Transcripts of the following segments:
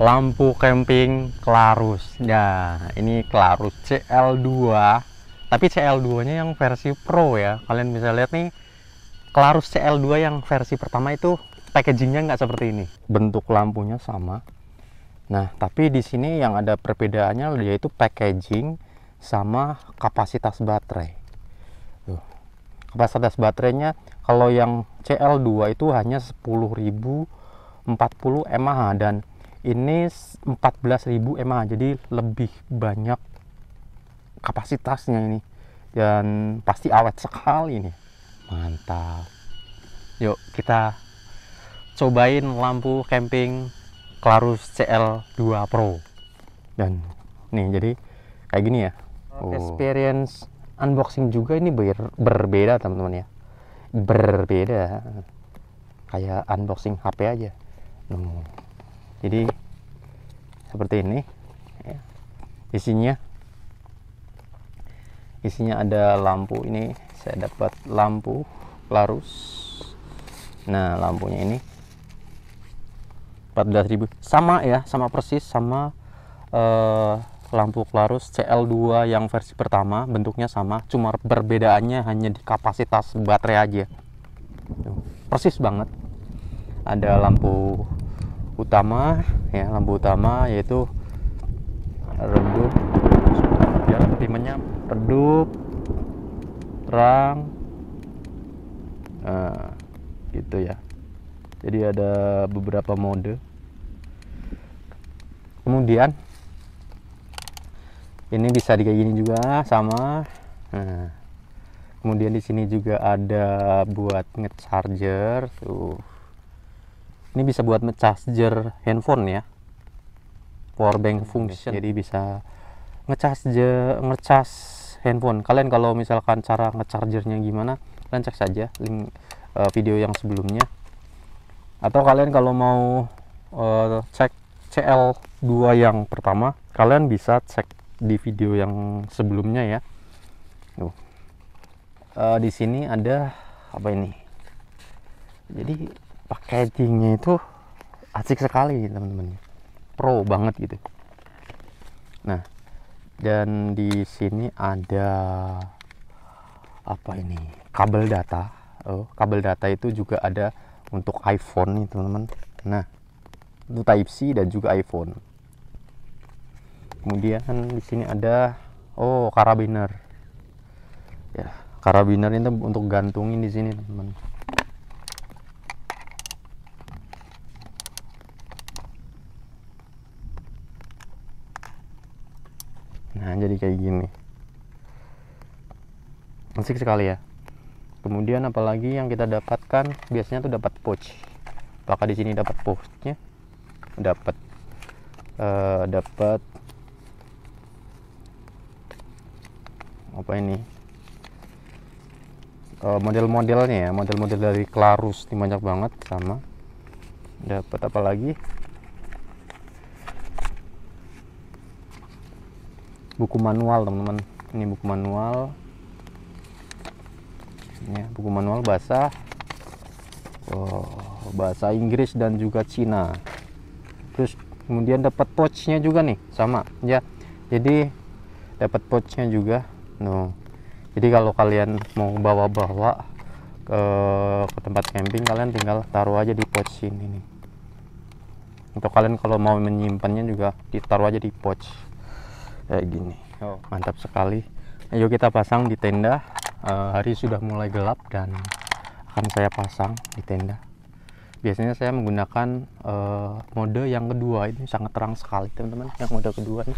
lampu camping Clarus. Nah, ini Clarus CL2. Tapi CL2-nya yang versi Pro ya. Kalian bisa lihat nih Clarus CL2 yang versi pertama itu packagingnya nggak seperti ini. Bentuk lampunya sama. Nah, tapi di sini yang ada perbedaannya yaitu packaging sama kapasitas baterai. Tuh. Kapasitas baterainya kalau yang CL2 itu hanya 10.040 mAh dan ini 14.000 mAh jadi lebih banyak kapasitasnya ini dan pasti awet sekali ini mantap yuk kita cobain lampu camping Clarus CL2 Pro dan nih jadi kayak gini ya oh. experience unboxing juga ini ber berbeda teman-teman ya berbeda kayak unboxing HP aja hmm jadi seperti ini ya. isinya isinya ada lampu ini saya dapat lampu larus nah lampunya ini 14.000 sama ya sama persis sama uh, lampu klarus CL2 yang versi pertama bentuknya sama cuma perbedaannya hanya di kapasitas baterai aja persis banget ada lampu utama ya lampu utama yaitu redup ya timennya redup terang nah, gitu ya jadi ada beberapa mode kemudian ini bisa di kayak gini juga sama nah kemudian di sini juga ada buat ngecharger tuh ini bisa buat ngecharger handphone ya power bank hmm, function jadi bisa ngecharge ngecas handphone kalian kalau misalkan cara ngechargernya gimana kalian cek saja link uh, video yang sebelumnya atau kalian kalau mau uh, cek CL2 yang pertama kalian bisa cek di video yang sebelumnya ya Uh, di sini ada apa ini jadi packagingnya itu asik sekali teman-teman pro banget gitu nah dan di sini ada apa ini kabel data oh kabel data itu juga ada untuk iPhone nih teman-teman nah itu Type C dan juga iPhone kemudian di sini ada oh karabiner ya karabiner itu untuk gantungin di sini teman-teman nah jadi kayak gini asik sekali ya kemudian apalagi yang kita dapatkan biasanya tuh dapat pouch apakah di sini dapat pouchnya dapat uh, dapat apa ini uh, model-modelnya ya model-model dari Clarus ini banyak banget sama dapat apa lagi buku manual teman-teman ini buku manual ini ya, buku manual bahasa oh, bahasa Inggris dan juga Cina terus kemudian dapat pouchnya juga nih sama ya jadi dapat pouchnya juga no jadi kalau kalian mau bawa-bawa ke, ke tempat camping kalian tinggal taruh aja di pouch ini nih atau kalian kalau mau menyimpannya juga ditaruh aja di pouch kayak gini oh. mantap sekali ayo kita pasang di tenda uh, hari sudah mulai gelap dan akan saya pasang di tenda biasanya saya menggunakan uh, mode yang kedua ini sangat terang sekali teman-teman yang mode kedua ini,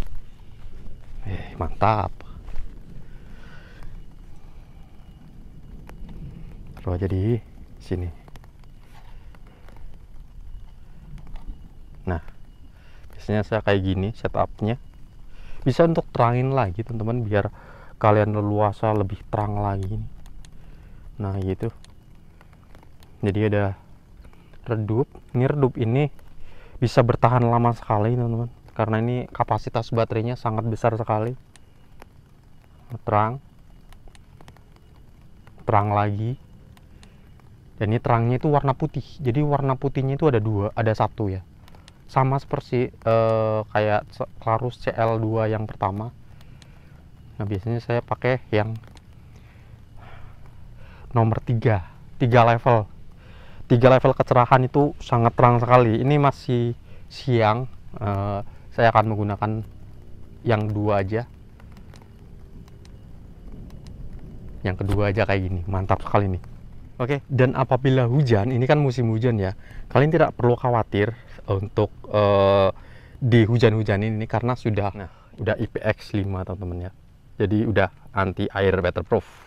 eh, mantap terus aja di sini nah biasanya saya kayak gini setupnya bisa untuk terangin lagi teman-teman biar kalian leluasa lebih terang lagi nah gitu jadi ada redup ini redup ini bisa bertahan lama sekali teman-teman karena ini kapasitas baterainya sangat besar sekali terang terang lagi dan ini terangnya itu warna putih jadi warna putihnya itu ada dua ada satu ya sama seperti uh, kayak Clarus CL2 yang pertama nah biasanya saya pakai yang nomor 3 3 level 3 level kecerahan itu sangat terang sekali ini masih siang uh, saya akan menggunakan yang dua aja yang kedua aja kayak gini mantap sekali nih Oke, okay? dan apabila hujan, ini kan musim hujan ya, kalian tidak perlu khawatir untuk uh, di hujan-hujan ini karena sudah nah. udah IPX 5 teman-teman ya. Jadi udah anti air waterproof.